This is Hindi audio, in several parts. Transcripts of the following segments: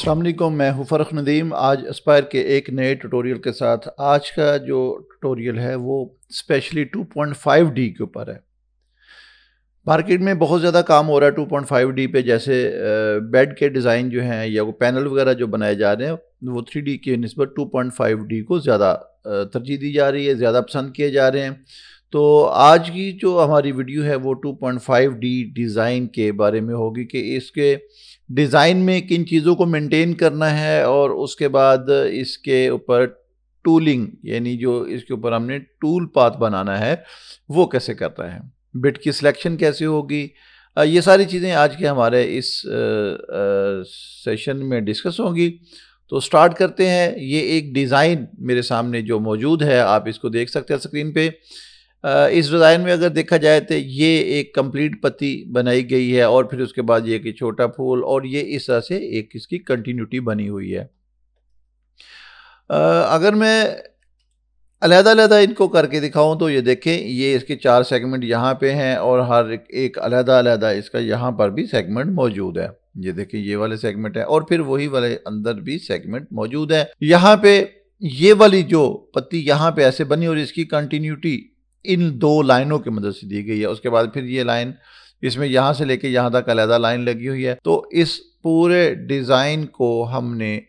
असलम मैं हूँ फ़रख नदीम आज इस्पायर के एक नए ट्यूटोरियल के साथ आज का जो ट्यूटोरियल है वो स्पेशली 2.5 डी के ऊपर है मार्केट में बहुत ज़्यादा काम हो रहा है 2.5 डी पे जैसे बेड के डिज़ाइन जो हैं या वो पैनल वगैरह जो बनाए जा रहे हैं वो 3 डी के नस्बत 2.5 डी को ज़्यादा तरजीह दी जा रही है ज़्यादा पसंद किए जा रहे हैं तो आज की जो हमारी वीडियो है वो फाइव डी डिज़ाइन के बारे में होगी कि इसके डिज़ाइन में किन चीज़ों को मेंटेन करना है और उसके बाद इसके ऊपर टूलिंग यानी जो इसके ऊपर हमने टूल पाथ बनाना है वो कैसे करता है बिट की सिलेक्शन कैसे होगी ये सारी चीज़ें आज के हमारे इस सेशन में डिस्कस होंगी तो स्टार्ट करते हैं ये एक डिज़ाइन मेरे सामने जो मौजूद है आप इसको देख सकते हैं स्क्रीन पे इस डिज़ाइन में अगर देखा जाए तो ये एक कंप्लीट पत्ती बनाई गई है और फिर उसके बाद ये कि छोटा फूल और ये इस तरह से एक इसकी कंटिन्यूटी बनी हुई है अगर मैं अलहदादा इनको करके दिखाऊं तो ये देखें ये इसके चार सेगमेंट यहाँ पे हैं और हर एक अलहदादा इसका यहाँ पर भी सेगमेंट मौजूद है ये देखें ये वाले सेगमेंट है और फिर वही वाले अंदर भी सेगमेंट मौजूद है यहाँ पे ये वाली जो पत्ती यहाँ पे ऐसे बनी और इसकी कंटिन्यूटी इन दो लाइनों की मदद से दी गई है उसके बाद फिर ये लाइन इसमें यहाँ से लेके यहाँ तक अलहदा लाइन लगी हुई है तो इस पूरे डिज़ाइन को हमने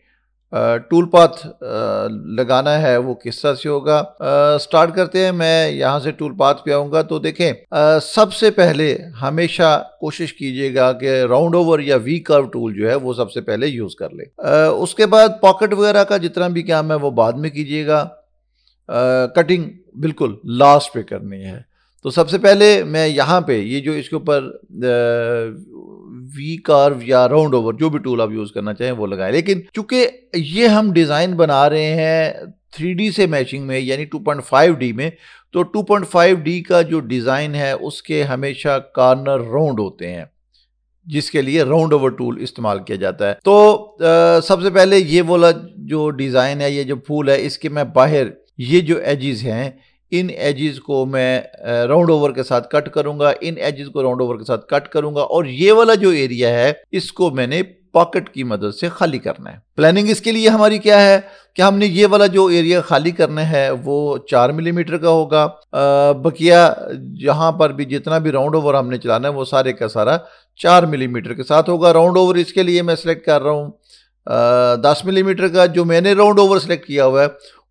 टूल पाथ लगाना है वो किस तरह से होगा स्टार्ट करते हैं मैं यहाँ से टूल पाथ पे आऊँगा तो देखें आ, सबसे पहले हमेशा कोशिश कीजिएगा कि राउंड ओवर या वी कर्व टूल जो है वो सबसे पहले यूज़ कर ले आ, उसके बाद पॉकेट वगैरह का जितना भी काम है वो बाद में कीजिएगा कटिंग बिल्कुल लास्ट पे करनी है तो सबसे पहले मैं यहाँ पे ये जो इसके ऊपर वी कार्व या राउंड ओवर जो भी टूल आप यूज़ करना चाहें वो लगाएं लेकिन चूंकि ये हम डिज़ाइन बना रहे हैं थ्री से मैचिंग में यानी 2.5D में तो 2.5D का जो डिज़ाइन है उसके हमेशा कार्नर राउंड होते हैं जिसके लिए राउंड ओवर टूल इस्तेमाल किया जाता है तो आ, सबसे पहले ये वाला जो डिज़ाइन है ये जो फूल है इसके मैं बाहर ये जो एजिज़ हैं इन एजिज़ को मैं राउंड ओवर के साथ कट करूंगा इन एजिज़ को राउंड ओवर के साथ कट करूंगा और ये वाला जो एरिया है इसको मैंने पॉकेट की मदद से खाली करना है प्लानिंग इसके लिए हमारी क्या है कि हमने ये वाला जो एरिया खाली करना है वो चार मिलीमीटर का होगा बकिया जहाँ पर भी जितना भी राउंड ओवर हमने चलाना है वो सारे का सारा चार मिलीमीटर के साथ होगा राउंड ओवर इसके लिए मैं सिलेक्ट कर रहा हूँ दस मिलीमीटर का जो मैंने राउंड ओवर सेलेक्ट किया हुआ है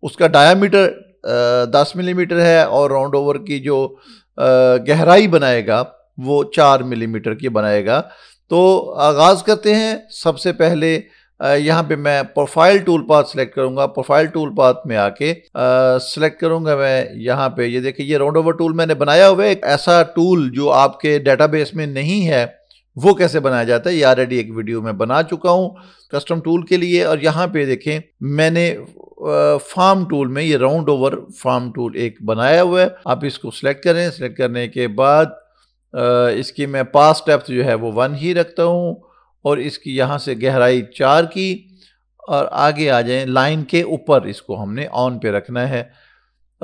उसका डायामीटर दस मिलीमीटर है और राउंड ओवर की जो गहराई बनाएगा वो चार मिलीमीटर की बनाएगा तो आगाज़ करते हैं सबसे पहले यहाँ पे मैं प्रोफाइल टूल पाथ सेलेक्ट करूँगा प्रोफाइल टूल पाथ में आके सेलेक्ट करूँगा मैं यहाँ पे ये यह देखिए ये राउंड ओवर टूल मैंने बनाया हुआ है एक ऐसा टूल जो आपके डेटाबेस में नहीं है वो कैसे बनाया जाता है ये ऑलरेडी एक वीडियो में बना चुका हूँ कस्टम टूल के लिए और यहाँ पे देखें मैंने फार्म टूल में ये राउंड ओवर फार्म टूल एक बनाया हुआ है आप इसको सिलेक्ट करें सिलेक्ट करने के बाद इसकी मैं पास स्टेप्स जो है वो वन ही रखता हूँ और इसकी यहाँ से गहराई चार की और आगे आ जाए लाइन के ऊपर इसको हमने ऑन पे रखना है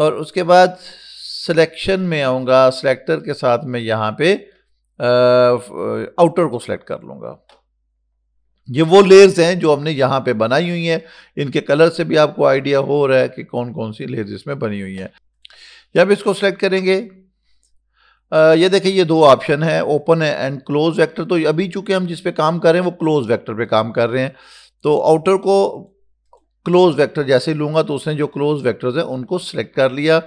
और उसके बाद सिलेक्शन में आऊँगा सिलेक्टर के साथ में यहाँ पे आउटर को सिलेक्ट कर लूँगा ये वो लेयर्स हैं जो हमने यहाँ पे बनाई हुई हैं इनके कलर से भी आपको आइडिया हो रहा है कि कौन कौन सी लेयर्स इसमें बनी हुई हैं जब इसको सेलेक्ट करेंगे आ, ये देखिए ये दो ऑप्शन है ओपन है एंड क्लोज वेक्टर तो अभी चूंकि हम जिस पे काम कर रहे हैं वो क्लोज वेक्टर पे काम कर रहे हैं तो आउटर को क्लोज वैक्टर जैसे लूँगा तो उसने जो क्लोज वैक्टर्स हैं उनको सेलेक्ट कर लिया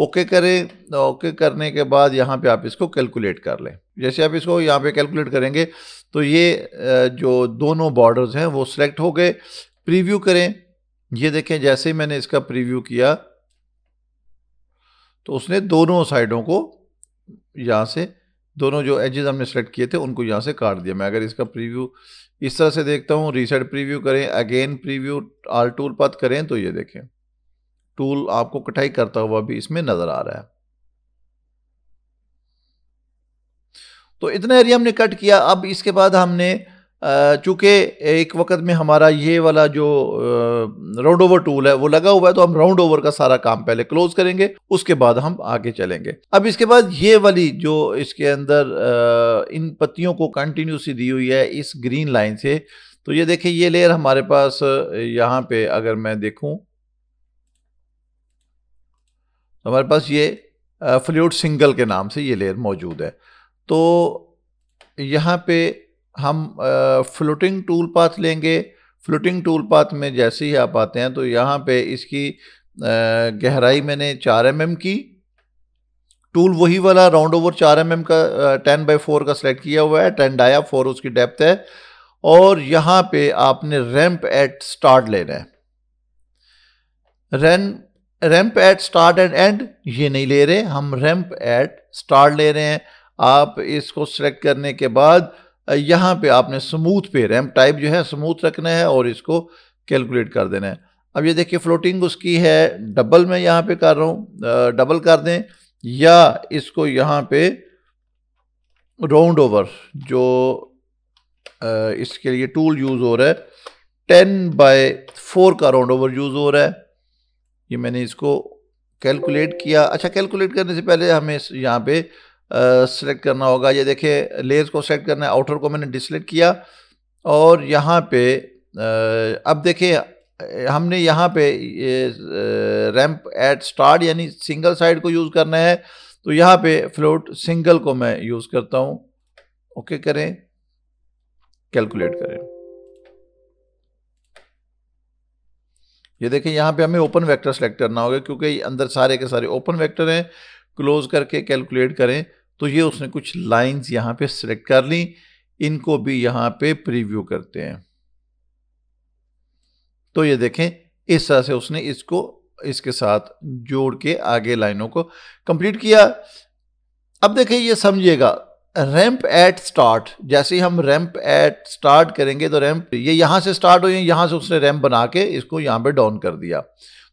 ओके करें ओके करने के बाद यहाँ पे आप इसको कैलकुलेट कर लें जैसे आप इसको यहाँ पे कैलकुलेट करेंगे तो ये जो दोनों बॉर्डर्स हैं वो सिलेक्ट हो गए प्रीव्यू करें ये देखें जैसे ही मैंने इसका प्रीव्यू किया तो उसने दोनों साइडों को यहाँ से दोनों जो एजेस हमने सेलेक्ट किए थे उनको यहाँ से काट दिया मैं अगर इसका प्रीव्यू इस तरह से देखता हूँ रीसेट प्रीव्यू करें again preview all tool path करें तो ये देखें टूल आपको कटाई करता हुआ भी इसमें नज़र आ रहा है तो इतना एरिया हमने कट किया अब इसके बाद हमने चूंकि एक वक्त में हमारा ये वाला जो राउंड ओवर टूल है वो लगा हुआ है तो हम राउंड ओवर का सारा काम पहले क्लोज करेंगे उसके बाद हम आगे चलेंगे अब इसके बाद ये वाली जो इसके अंदर इन पत्तियों को कंटिन्यूसी दी हुई है इस ग्रीन लाइन से तो ये देखिए ये लेयर हमारे पास यहाँ पे अगर मैं देखूँ तो हमारे पास ये फ्लूड सिंगल के नाम से ये लेयर मौजूद है तो यहाँ पे हम फ्लोटिंग टूल पाथ लेंगे फ्लोटिंग टूल पाथ में जैसे ही आप आते हैं तो यहाँ पे इसकी गहराई मैंने चार एम mm की टूल वही वाला राउंड ओवर चार एम mm का टेन बाई फोर का सिलेक्ट किया हुआ है टेन डाया फोर उसकी डेप्थ है और यहाँ पे आपने रैंप एट स्टार्ट लेना है ran ramp at start end end ये नहीं ले रहे हम रैम्प एट स्टार्ट ले रहे हैं आप इसको सेलेक्ट करने के बाद यहाँ पे आपने स्मूथ पे रैम्प टाइप जो है स्मूथ रखना है और इसको कैलकुलेट कर देना है अब ये देखिए फ्लोटिंग उसकी है डबल मैं यहाँ पे कर रहा हूँ डबल कर दें या इसको यहाँ पे राउंड ओवर जो इसके लिए टूल यूज़ हो रहा है टेन बाय फोर का राउंड ओवर यूज़ हो रहा है ये मैंने इसको कैलकुलेट किया अच्छा कैलकुलेट करने से पहले हमें यहाँ पे सेलेक्ट करना होगा ये देखे लेयर्स को सेलेक्ट करना है आउटर को मैंने डिसलेक्ट किया और यहाँ पे आ, अब देखिए हमने यहाँ पे रैम्प एट स्टार्ट यानी सिंगल साइड को यूज़ करना है तो यहाँ पे फ्लोट सिंगल को मैं यूज़ करता हूँ ओके करें कैलकुलेट करें ये देखिए यहाँ पे हमें ओपन वेक्टर सेलेक्ट करना होगा क्योंकि अंदर सारे के सारे ओपन वेक्टर हैं क्लोज करके कैलकुलेट करें तो ये उसने कुछ लाइंस यहाँ पे सेलेक्ट कर ली इनको भी यहाँ पे प्रीव्यू करते हैं तो ये देखें इस तरह से उसने इसको इसके साथ जोड़ के आगे लाइनों को कंप्लीट किया अब देखें ये समझिएगा रैंप एट स्टार्ट जैसे ही हम रैंप एट स्टार्ट करेंगे तो रैंप ये यहाँ से स्टार्ट हुई यहाँ से उसने रैंप बना के इसको यहाँ पे डाउन कर दिया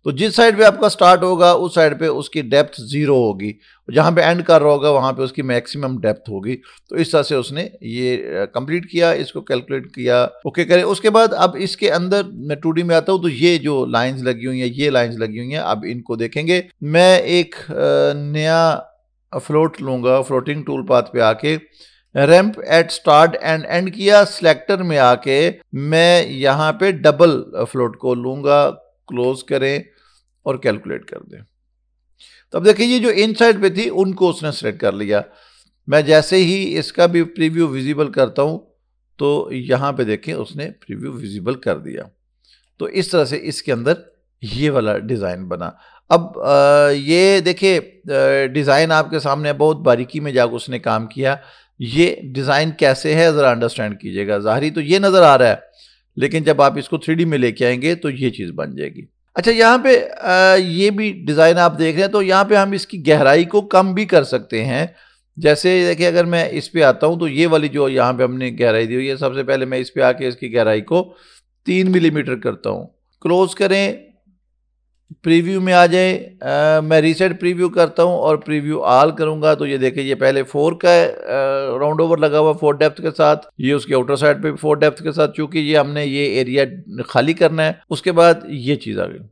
तो जिस साइड पे आपका स्टार्ट होगा उस साइड पे उसकी डेप्थ ज़ीरो होगी जहाँ पे एंड कर रहा होगा वहाँ पे उसकी मैक्सिमम डेप्थ होगी तो इस तरह से उसने ये कंप्लीट किया इसको कैलकुलेट किया ओके करें उसके बाद अब इसके अंदर मैं टू में आता हूँ तो ये जो लाइंस लगी हुई हैं ये लाइंस लगी हुई हैं अब इनको देखेंगे मैं एक नया फ्लोट लूँगा फ्लोटिंग टूल पाथ पे आके ramp at start end end किया सिलेक्टर में आके मैं यहाँ पे डबल फ्लोट को लूँगा क्लोज करें और कैलकुलेट कर दें तो अब देखिए ये जो इन साइड पे थी उनको उसने सेलेक्ट कर लिया मैं जैसे ही इसका भी प्रीव्यू विजिबल करता हूँ तो यहाँ पे देखें उसने प्रीव्यू विजिबल कर दिया तो इस तरह से इसके अंदर ये वाला डिज़ाइन बना अब आ, ये देखिए डिज़ाइन आपके सामने बहुत बारीकी में जाकर उसने काम किया ये डिज़ाइन कैसे है ज़रा अंडरस्टैंड कीजिएगा ज़ाहरी तो ये नज़र आ रहा है लेकिन जब आप इसको थ्री में लेके आएंगे तो ये चीज़ बन जाएगी अच्छा यहाँ पे आ, ये भी डिज़ाइन आप देख रहे हैं तो यहाँ पे हम इसकी गहराई को कम भी कर सकते हैं जैसे देखिए अगर मैं इस पर आता हूँ तो ये वाली जो यहाँ पे हमने गहराई दी हुई है सबसे पहले मैं इस पर आके इसकी गहराई को तीन मिलीमीटर करता हूँ क्लोज करें प्रीव्यू में आ जाए मैं रीसेट प्रीव्यू करता हूँ और प्रीव्यू आल करूँगा तो ये देखें ये पहले फोर का राउंड ओवर लगा हुआ फोर डेप्थ के साथ ये उसके आउटर साइड पे फोर डेप्थ के साथ चूंकि ये हमने ये एरिया खाली करना है उसके बाद ये चीज़ आ गई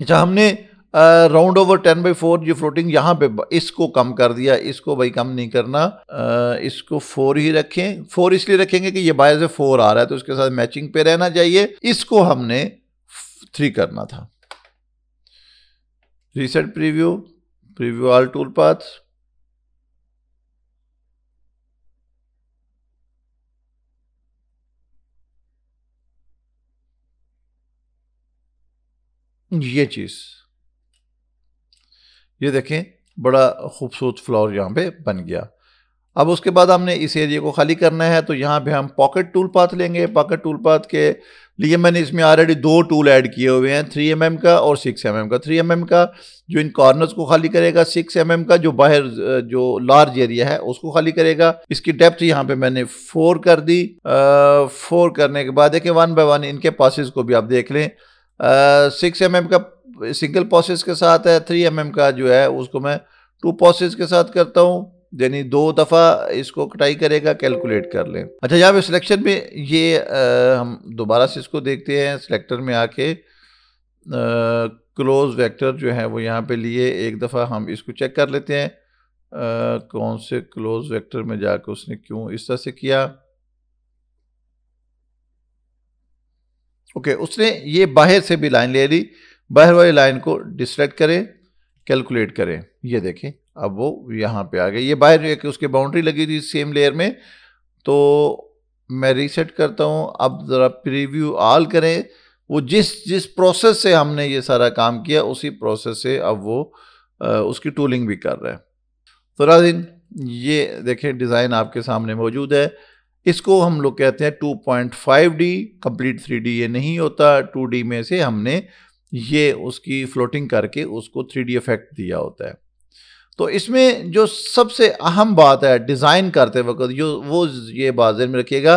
अच्छा हमने round over ten by four जो फ्लोटिंग यहाँ पे इसको कम कर दिया इसको भाई कम नहीं करना आ, इसको फोर ही रखें फोर इसलिए रखेंगे कि ये बाय से फोर आ रहा है तो उसके साथ मैचिंग पे रहना चाहिए इसको हमने थ्री करना था reset preview preview all toolpaths ये चीज ये देखें बड़ा खूबसूरत फ्लावर यहाँ पे बन गया अब उसके बाद हमने इस एरिए को खाली करना है तो यहाँ पे हम पॉकेट टूल पाथ लेंगे पॉकेट टूल पाथ के लिए मैंने इसमें ऑलरेडी दो टूल ऐड किए हुए हैं थ्री एम mm का और सिक्स एम mm का थ्री एम mm का जो इन कॉर्नर्स को खाली करेगा सिक्स एम mm का जो बाहर जो लार्ज एरिया है उसको खाली करेगा इसकी डेप्थ यहाँ पे मैंने फोर कर दी फोर करने के बाद देखिए वन बाय वन इनके पासिस को भी आप देख लें सिक्स एम mm का सिंगल पॉसेस के साथ है थ्री एम mm का जो है उसको मैं टू पॉसेस के साथ करता हूँ यानी दो दफ़ा इसको कटाई करेगा कैलकुलेट कर लें अच्छा जब सिलेक्शन में ये आ, हम दोबारा से इसको देखते हैं सिलेक्टर में आके क्लोज वेक्टर जो है वो यहाँ पे लिए एक दफ़ा हम इसको चेक कर लेते हैं आ, कौन से क्लोज वेक्टर में जाकर उसने क्यों इस तरह से किया ओके उसने ये बाहर से भी लाइन ले ली बाहर वाली लाइन को डिसलेक्ट करें कैलकुलेट करें ये देखें अब वो यहाँ पे आ गए ये बाहर एक उसके बाउंड्री लगी थी सेम लेयर में तो मैं रीसेट करता हूँ अब ज़रा प्रीव्यू आल करें वो जिस जिस प्रोसेस से हमने ये सारा काम किया उसी प्रोसेस से अब वो आ, उसकी टूलिंग भी कर रहा है तो राजीन ये देखें डिज़ाइन आपके सामने मौजूद है इसको हम लोग कहते हैं 2.5D कंप्लीट डी ये नहीं होता 2D में से हमने ये उसकी फ्लोटिंग करके उसको 3D इफेक्ट दिया होता है तो इसमें जो सबसे अहम बात है डिज़ाइन करते वक्त जो वो ये बात में रखिएगा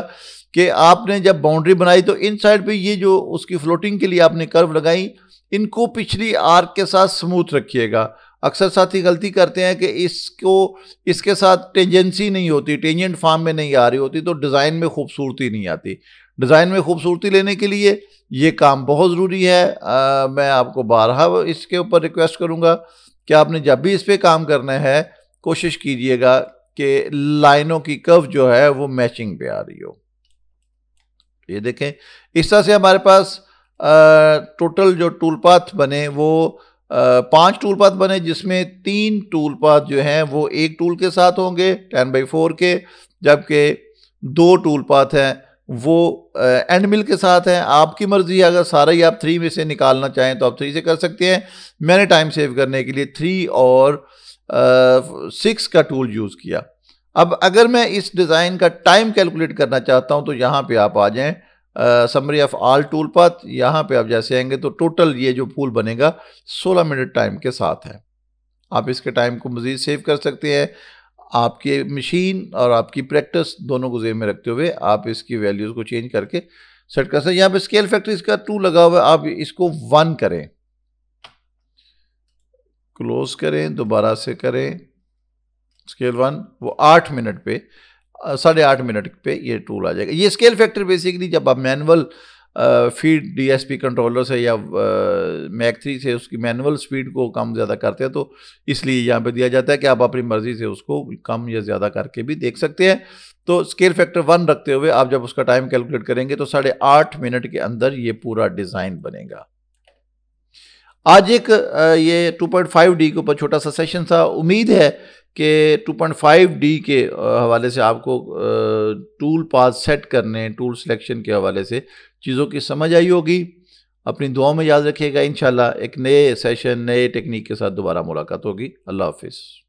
कि आपने जब बाउंड्री बनाई तो इन साइड पर ये जो उसकी फ्लोटिंग के लिए आपने कर्व लगाई इनको पिछली आर्क के साथ स्मूथ रखिएगा अक्सर साथी गलती करते हैं कि इसको इसके साथ टेंजेंसी नहीं होती टेंजेंट फार्म में नहीं आ रही होती तो डिज़ाइन में खूबसूरती नहीं आती डिज़ाइन में खूबसूरती लेने के लिए ये काम बहुत ज़रूरी है आ, मैं आपको बारह इसके ऊपर रिक्वेस्ट करूँगा कि आपने जब भी इस पर काम करना है कोशिश कीजिएगा कि लाइनों की कव जो है वो मैचिंग पे आ रही हो ये देखें इस तरह से हमारे पास आ, टोटल जो टूल पाथ बने वो आ, पांच टूल पाथ बने जिसमें तीन टूल पाथ जो हैं वो एक टूल के साथ होंगे टेन बाई फोर के जबकि दो टूल पाथ हैं वो एंड मिल के साथ हैं आपकी मर्ज़ी अगर सारा ही आप थ्री में से निकालना चाहें तो आप थ्री से कर सकते हैं मैंने टाइम सेव करने के लिए थ्री और सिक्स का टूल यूज़ किया अब अगर मैं इस डिज़ाइन का टाइम कैलकुलेट करना चाहता हूं तो यहाँ पे आप आ जाएं summary of all tool path यहाँ पे आप जैसे आएंगे तो टोटल ये जो फूल बनेगा 16 मिनट टाइम के साथ है आप इसके टाइम को मज़ीद सेव कर सकते हैं आपके मशीन और आपकी प्रैक्टिस दोनों को जेब में रखते हुए आप इसकी वैल्यूज़ को चेंज करके सेट कर सकते हैं यहाँ पे स्केल फैक्ट्री का टू लगा हुआ है आप इसको वन करें क्लोज करें दोबारा से करें स्केल वन वो आठ मिनट पे साढ़े आठ मिनट पे ये टूल आ जाएगा ये स्केल फैक्टर बेसिकली जब आप मैनुअल फीड डीएसपी कंट्रोलर से या मैक थ्री से उसकी मैनुअल स्पीड को कम ज़्यादा करते हैं तो इसलिए यहाँ पे दिया जाता है कि आप अपनी मर्ज़ी से उसको कम या ज़्यादा करके भी देख सकते हैं तो स्केल फैक्टर वन रखते हुए आप जब उसका टाइम कैलकुलेट करेंगे तो साढ़े आठ मिनट के अंदर ये पूरा डिज़ाइन बनेगा आज एक ये 2.5 डी के ऊपर छोटा सा सेशन था उम्मीद है कि 2.5 डी के हवाले से आपको टूल पाथ सेट करने टूल सिलेक्शन के हवाले से चीज़ों की समझ आई होगी अपनी दुआओं में याद रखिएगा इन एक नए सेशन नए टेक्निक के साथ दोबारा मुलाकात होगी अल्लाह हाफिज़